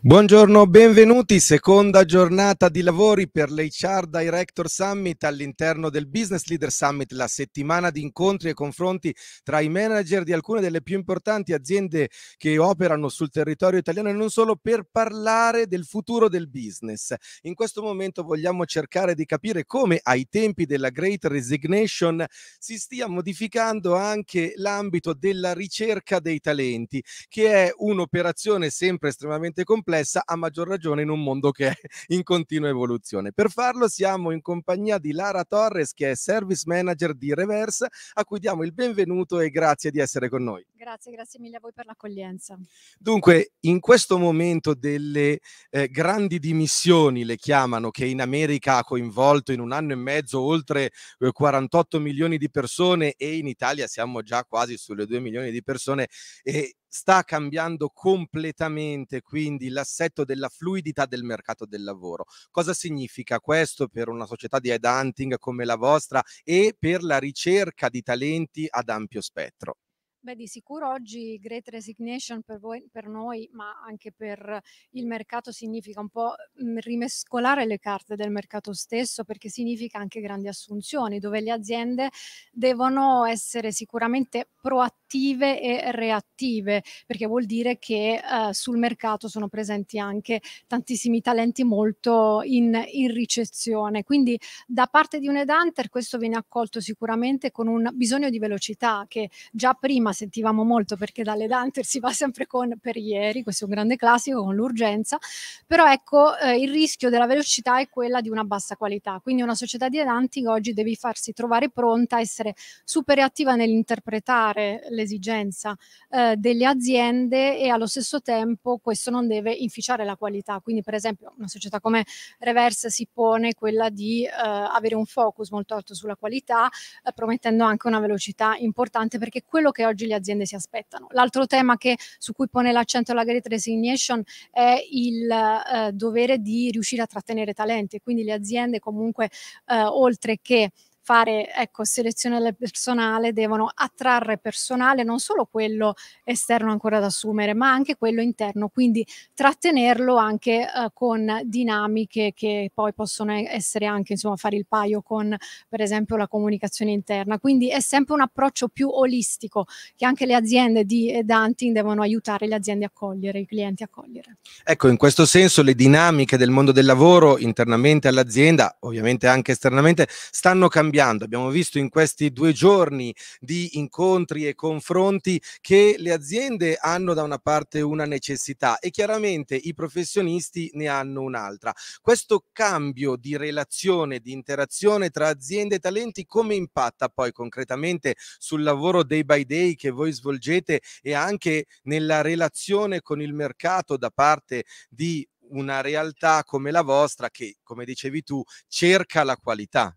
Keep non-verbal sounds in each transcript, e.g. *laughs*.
Buongiorno, benvenuti. Seconda giornata di lavori per l'HR Director Summit all'interno del Business Leader Summit, la settimana di incontri e confronti tra i manager di alcune delle più importanti aziende che operano sul territorio italiano e non solo per parlare del futuro del business. In questo momento vogliamo cercare di capire come ai tempi della Great Resignation si stia modificando anche l'ambito della ricerca dei talenti, che è un'operazione sempre estremamente complessa complessa, a maggior ragione in un mondo che è *laughs* in continua evoluzione. Per farlo siamo in compagnia di Lara Torres, che è service manager di Reverse, a cui diamo il benvenuto e grazie di essere con noi. Grazie, grazie mille a voi per l'accoglienza. Dunque, in questo momento delle eh, grandi dimissioni, le chiamano, che in America ha coinvolto in un anno e mezzo oltre 48 eh, milioni di persone e in Italia siamo già quasi sulle 2 milioni di persone, e sta cambiando completamente quindi l'assetto della fluidità del mercato del lavoro. Cosa significa questo per una società di headhunting come la vostra e per la ricerca di talenti ad ampio spettro? Beh, di sicuro oggi Great Resignation per, voi, per noi, ma anche per il mercato, significa un po' mm, rimescolare le carte del mercato stesso, perché significa anche grandi assunzioni, dove le aziende devono essere sicuramente proattive e reattive, perché vuol dire che eh, sul mercato sono presenti anche tantissimi talenti molto in, in ricezione. Quindi da parte di un Edanter questo viene accolto sicuramente con un bisogno di velocità che già prima ma sentivamo molto perché dalle Dante si va sempre con per ieri, questo è un grande classico, con l'urgenza, però ecco eh, il rischio della velocità è quella di una bassa qualità, quindi una società di Dante oggi devi farsi trovare pronta, essere super reattiva nell'interpretare l'esigenza eh, delle aziende e allo stesso tempo questo non deve inficiare la qualità, quindi per esempio una società come Reverse si pone quella di eh, avere un focus molto alto sulla qualità, eh, promettendo anche una velocità importante perché quello che oggi oggi le aziende si aspettano. L'altro tema che, su cui pone l'accento la Great Resignation è il eh, dovere di riuscire a trattenere talenti, quindi le aziende comunque eh, oltre che fare ecco, selezione del personale, devono attrarre personale, non solo quello esterno ancora da assumere, ma anche quello interno, quindi trattenerlo anche eh, con dinamiche che poi possono essere anche, insomma, fare il paio con per esempio la comunicazione interna. Quindi è sempre un approccio più olistico che anche le aziende di ed eh, devono aiutare le aziende a cogliere, i clienti a cogliere. Ecco, in questo senso le dinamiche del mondo del lavoro internamente all'azienda, ovviamente anche esternamente, stanno cambiando cambiando. Abbiamo visto in questi due giorni di incontri e confronti che le aziende hanno da una parte una necessità e chiaramente i professionisti ne hanno un'altra. Questo cambio di relazione, di interazione tra aziende e talenti, come impatta poi concretamente sul lavoro day by day che voi svolgete e anche nella relazione con il mercato da parte di una realtà come la vostra che, come dicevi tu, cerca la qualità.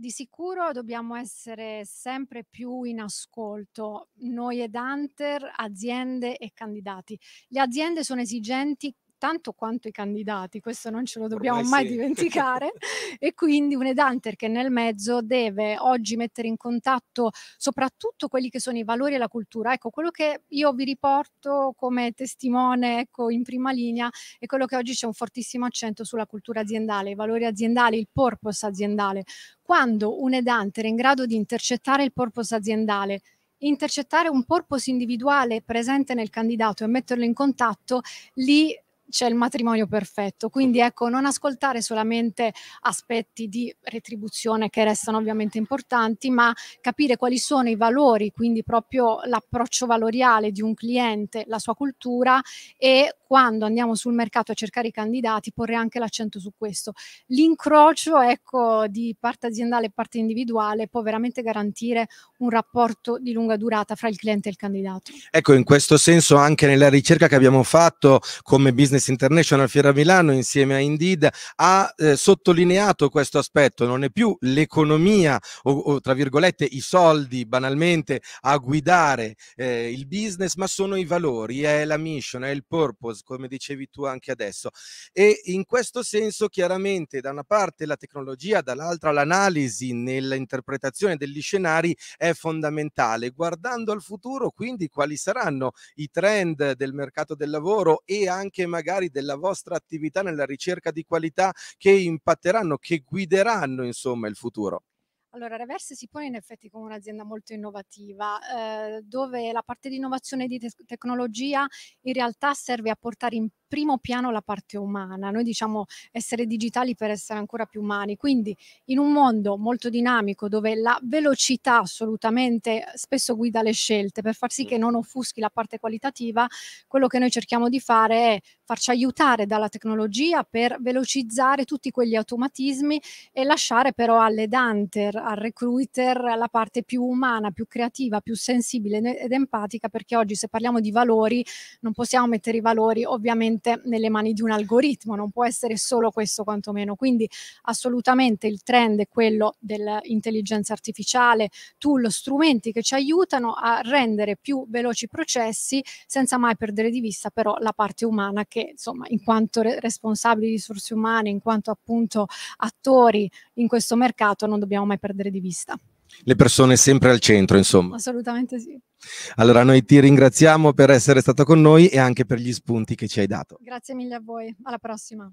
Di sicuro dobbiamo essere sempre più in ascolto, noi ed Hunter, aziende e candidati. Le aziende sono esigenti tanto quanto i candidati, questo non ce lo dobbiamo Ormai mai sì. dimenticare, *laughs* e quindi un ed che nel mezzo deve oggi mettere in contatto soprattutto quelli che sono i valori e la cultura. Ecco, quello che io vi riporto come testimone ecco, in prima linea è quello che oggi c'è un fortissimo accento sulla cultura aziendale, i valori aziendali, il purpose aziendale. Quando un ed è in grado di intercettare il purpose aziendale, intercettare un purpose individuale presente nel candidato e metterlo in contatto, lì c'è il matrimonio perfetto. Quindi ecco, non ascoltare solamente aspetti di retribuzione che restano ovviamente importanti, ma capire quali sono i valori, quindi proprio l'approccio valoriale di un cliente, la sua cultura e quando andiamo sul mercato a cercare i candidati, porre anche l'accento su questo. L'incrocio ecco, di parte aziendale e parte individuale può veramente garantire un rapporto di lunga durata fra il cliente e il candidato. Ecco, in questo senso anche nella ricerca che abbiamo fatto come Business International Fiera Milano insieme a Indeed ha eh, sottolineato questo aspetto, non è più l'economia o, o tra virgolette i soldi banalmente a guidare eh, il business, ma sono i valori, è la mission, è il purpose Windows, come dicevi tu anche adesso. E in questo senso, chiaramente, da una parte la tecnologia, dall'altra l'analisi nell'interpretazione degli scenari è fondamentale. Guardando al futuro, quindi, quali saranno i trend del mercato del lavoro e anche magari della vostra attività nella ricerca di qualità che impatteranno, che guideranno, insomma, il futuro? Allora, Reverse si pone in effetti come un'azienda molto innovativa, eh, dove la parte di innovazione di te- tecnologia in realtà serve a portare in primo piano la parte umana. Noi diciamo essere digitali per essere ancora più umani. Quindi in un mondo molto dinamico dove la velocità assolutamente spesso guida le scelte per far sì che non offuschi la parte qualitativa, quello che noi cerchiamo di fare è farci aiutare dalla tecnologia per velocizzare tutti quegli automatismi e lasciare però alle Danter al recruiter la parte più umana, più creativa, più sensibile ed empatica, perché oggi se parliamo di valori non possiamo mettere i valori ovviamente nelle mani di un algoritmo, non può essere solo questo quantomeno. Quindi assolutamente il trend è quello dell'intelligenza artificiale, tool, strumenti che ci aiutano a rendere più veloci i processi senza mai perdere di vista però la parte umana che insomma in quanto re- responsabili di risorse umane, in quanto appunto attori in questo mercato non dobbiamo mai perdere perdere di vista. Le persone sempre al centro, insomma. Assolutamente sì. Allora, noi ti ringraziamo per essere stato con noi e anche per gli spunti che ci hai dato. Grazie mille a voi, alla prossima.